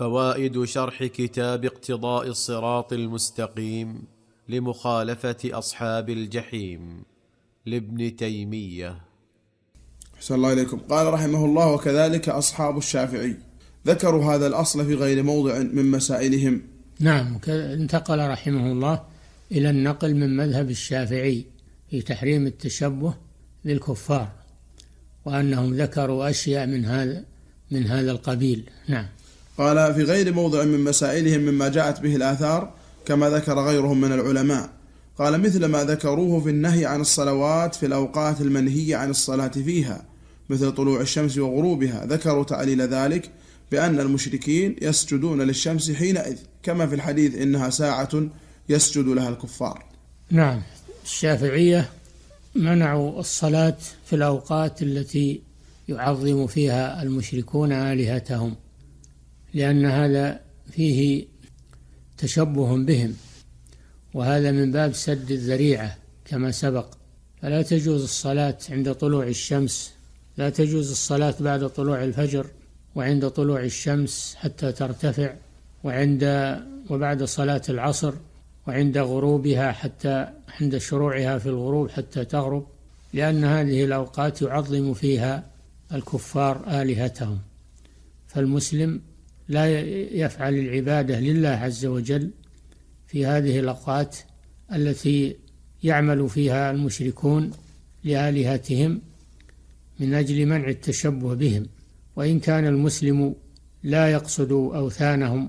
فوائد شرح كتاب اقتضاء الصراط المستقيم لمخالفه اصحاب الجحيم لابن تيميه احسن الله اليكم قال رحمه الله وكذلك اصحاب الشافعي ذكروا هذا الاصل في غير موضع من مسائلهم نعم انتقل رحمه الله الى النقل من مذهب الشافعي في تحريم التشبه بالكفار وانهم ذكروا اشياء من هذا من هذا القبيل نعم قال في غير موضع من مسائلهم مما جاءت به الآثار كما ذكر غيرهم من العلماء قال مثل ما ذكروه في النهي عن الصلوات في الأوقات المنهية عن الصلاة فيها مثل طلوع الشمس وغروبها ذكروا تعليل ذلك بأن المشركين يسجدون للشمس حينئذ كما في الحديث إنها ساعة يسجد لها الكفار نعم الشافعية منعوا الصلاة في الأوقات التي يعظم فيها المشركون آلهتهم لأن هذا فيه تشبه بهم وهذا من باب سد الذريعة كما سبق فلا تجوز الصلاة عند طلوع الشمس لا تجوز الصلاة بعد طلوع الفجر وعند طلوع الشمس حتى ترتفع وعند وبعد صلاة العصر وعند غروبها حتى عند شروعها في الغروب حتى تغرب لأن هذه الأوقات يعظم فيها الكفار آلهتهم فالمسلم لا يفعل العبادة لله عز وجل في هذه الأوقات التي يعمل فيها المشركون لآلهتهم من أجل منع التشبه بهم وإن كان المسلم لا يقصد أوثانهم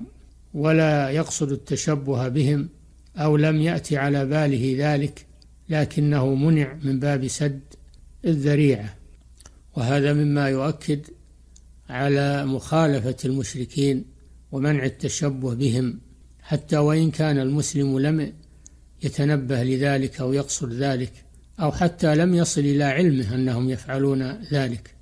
ولا يقصد التشبه بهم أو لم يأتي على باله ذلك لكنه منع من باب سد الذريعة وهذا مما يؤكد على مخالفة المشركين ومنع التشبه بهم حتى وإن كان المسلم لم يتنبه لذلك أو يقصد ذلك أو حتى لم يصل إلى علمه أنهم يفعلون ذلك